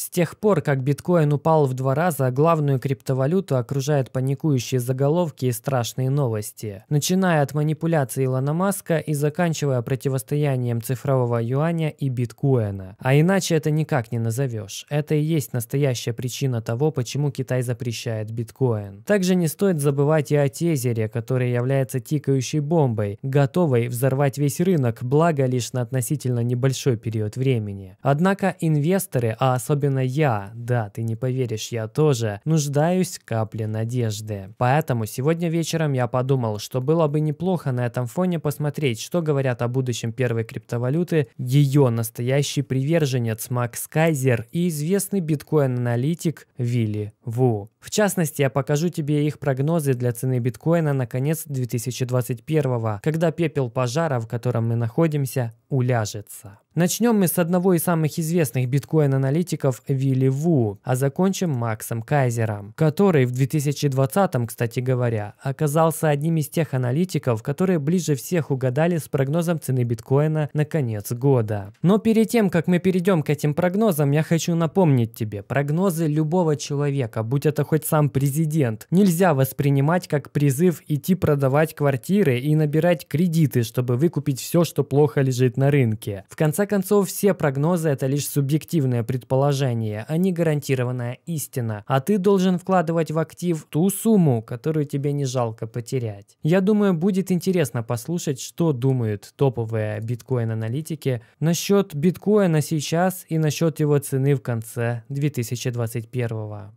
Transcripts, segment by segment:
С тех пор, как биткоин упал в два раза, главную криптовалюту окружают паникующие заголовки и страшные новости. Начиная от манипуляции Илона Маска и заканчивая противостоянием цифрового юаня и биткоина. А иначе это никак не назовешь. Это и есть настоящая причина того, почему Китай запрещает биткоин. Также не стоит забывать и о тезере, который является тикающей бомбой, готовой взорвать весь рынок, благо лишь на относительно небольшой период времени. Однако инвесторы, а особенно особенно я, да, ты не поверишь, я тоже, нуждаюсь в капле надежды. Поэтому сегодня вечером я подумал, что было бы неплохо на этом фоне посмотреть, что говорят о будущем первой криптовалюты, ее настоящий приверженец Макс Кайзер и известный биткоин-аналитик Вилли Ву. В частности, я покажу тебе их прогнозы для цены биткоина на конец 2021, когда пепел пожара, в котором мы находимся, уляжется. Начнем мы с одного из самых известных биткоин-аналитиков Вилли Ву, а закончим Максом Кайзером, который в 2020, кстати говоря, оказался одним из тех аналитиков, которые ближе всех угадали с прогнозом цены биткоина на конец года. Но перед тем, как мы перейдем к этим прогнозам, я хочу напомнить тебе, прогнозы любого человека, будь это хоть сам президент, нельзя воспринимать как призыв идти продавать квартиры и набирать кредиты, чтобы выкупить все, что плохо лежит на рынке. В конце концов, все прогнозы – это лишь субъективное предположение, а не гарантированная истина. А ты должен вкладывать в актив ту сумму, которую тебе не жалко потерять. Я думаю, будет интересно послушать, что думают топовые биткоин-аналитики насчет биткоина сейчас и насчет его цены в конце 2021 года.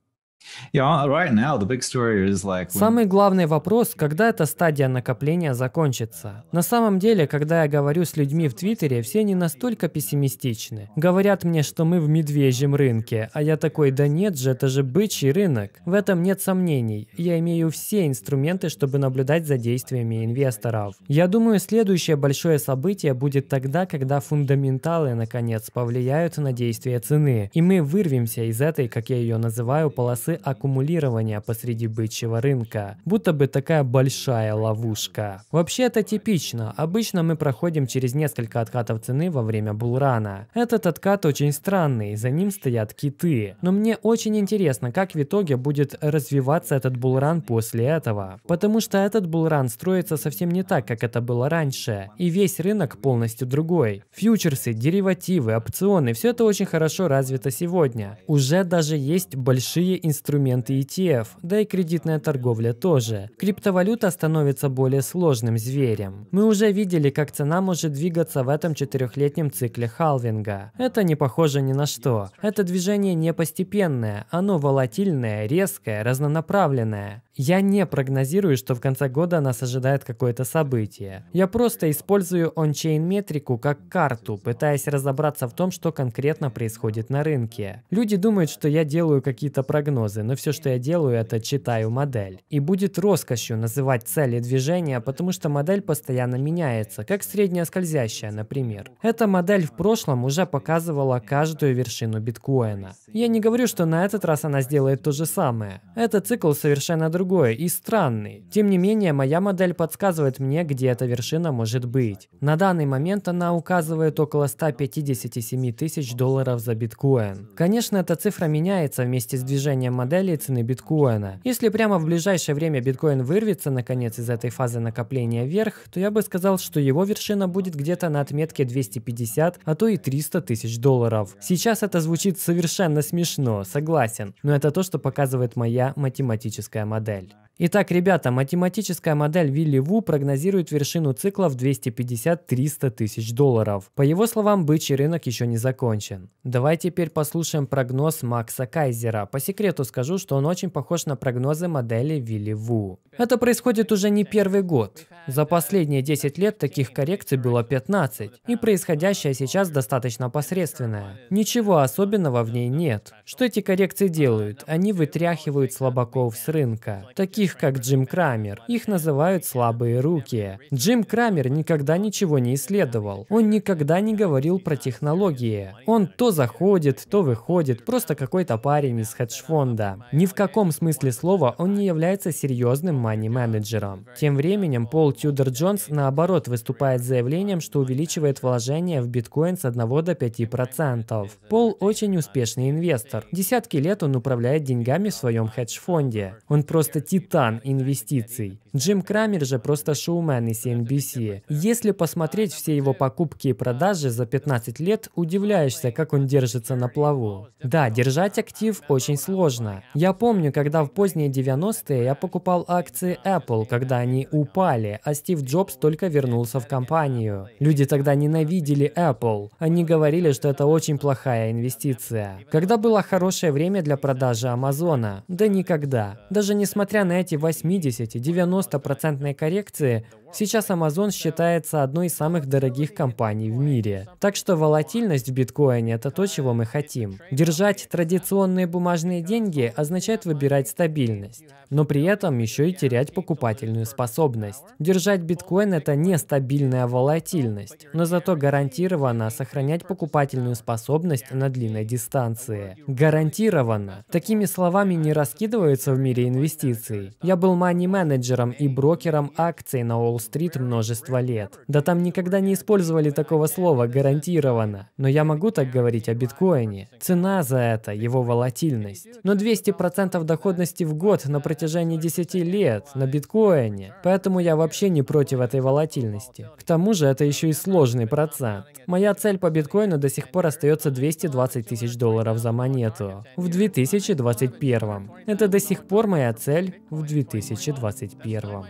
Uh, Самый главный вопрос, когда эта стадия накопления закончится. На самом деле, когда я говорю с людьми в Твиттере, все не настолько пессимистичны. Говорят мне, что мы в медвежьем рынке, а я такой, да нет же, это же бычий рынок. В этом нет сомнений. Я имею все инструменты, чтобы наблюдать за действиями инвесторов. Я думаю, следующее большое событие будет тогда, когда фундаменталы, наконец, повлияют на действия цены, и мы вырвемся из этой, как я ее называю, полосы процессы аккумулирования посреди бычьего рынка, будто бы такая большая ловушка. Вообще это типично, обычно мы проходим через несколько откатов цены во время булрана. Этот откат очень странный, за ним стоят киты. Но мне очень интересно, как в итоге будет развиваться этот булран после этого. Потому что этот булран строится совсем не так, как это было раньше, и весь рынок полностью другой. Фьючерсы, деривативы, опционы – все это очень хорошо развито сегодня. Уже даже есть большие инструменты инструменты ETF, да и кредитная торговля тоже. Криптовалюта становится более сложным зверем. Мы уже видели, как цена может двигаться в этом четырехлетнем цикле халвинга. Это не похоже ни на что. Это движение не постепенное, оно волатильное, резкое, разнонаправленное. Я не прогнозирую, что в конце года нас ожидает какое-то событие. Я просто использую ончейн метрику как карту, пытаясь разобраться в том, что конкретно происходит на рынке. Люди думают, что я делаю какие-то прогнозы, фразы, но «Ну все, что я делаю, это читаю модель. И будет роскошью называть цели движения, потому что модель постоянно меняется, как средняя скользящая, например. Эта модель в прошлом уже показывала каждую вершину биткоина. Я не говорю, что на этот раз она сделает то же самое. Этот цикл совершенно другой и странный. Тем не менее, моя модель подсказывает мне, где эта вершина может быть. На данный момент она указывает около 157 тысяч долларов за биткоин. Конечно, эта цифра меняется вместе с движением модели цены биткоина. Если прямо в ближайшее время биткоин вырвется наконец из этой фазы накопления вверх, то я бы сказал, что его вершина будет где-то на отметке 250, а то и 300 тысяч долларов. Сейчас это звучит совершенно смешно, согласен, но это то, что показывает моя математическая модель. Итак, ребята, математическая модель Вилли Ву прогнозирует вершину цикла в 250-300 тысяч долларов. По его словам, бычий рынок еще не закончен. Давай теперь послушаем прогноз Макса Кайзера. По секрету правду скажу, что он очень похож на прогнозы модели Вилли Ву. Это происходит уже не первый год. За последние 10 лет таких коррекций было 15, и происходящее сейчас достаточно посредственное. Ничего особенного в ней нет. Что эти коррекции делают? Они вытряхивают слабаков с рынка, таких как Джим Крамер. Их называют слабые руки. Джим Крамер никогда ничего не исследовал. Он никогда не говорил про технологии. Он то заходит, то выходит, просто какой-то парень из хедж-фонда ерунда. Ни в каком смысле слова он не является серьезным мани-менеджером. Тем временем Пол Тюдор Джонс наоборот выступает с заявлением, что увеличивает вложения в биткоин с 1 до 5%. Пол очень успешный инвестор. Десятки лет он управляет деньгами в своем хедж-фонде. Он просто титан инвестиций. Джим Крамер же просто шоумен из CNBC. Если посмотреть все его покупки и продажи за 15 лет, удивляешься, как он держится на плаву. Да, держать актив очень сложно, поздно. Я помню, когда в поздние 90-е я покупал акции Apple, когда они упали, а Стив Джобс только вернулся в компанию. Люди тогда ненавидели Apple. Они говорили, что это очень плохая инвестиция. Когда было хорошее время для продажи Амазона? Да никогда. Даже несмотря на эти 80-90% коррекции, Сейчас Amazon считается одной из самых дорогих компаний в мире. Так что волатильность в биткоине – это то, чего мы хотим. Держать традиционные бумажные деньги означает выбирать стабильность, но при этом еще и терять покупательную способность. Держать биткоин – это нестабильная волатильность, но зато гарантированно сохранять покупательную способность на длинной дистанции. Гарантированно. Такими словами не раскидываются в мире инвестиций. Я был мани-менеджером и брокером акций на Wall Уолл-стрит множество лет. Да там никогда не использовали такого слова гарантированно. Но я могу так говорить о биткоине. Цена за это, его волатильность. Но 200% доходности в год на протяжении 10 лет на биткоине. Поэтому я вообще не против этой волатильности. К тому же это еще и сложный процент. Моя цель по биткоину до сих пор остается 220 тысяч долларов за монету в 2021. Это до сих пор моя цель в 2021.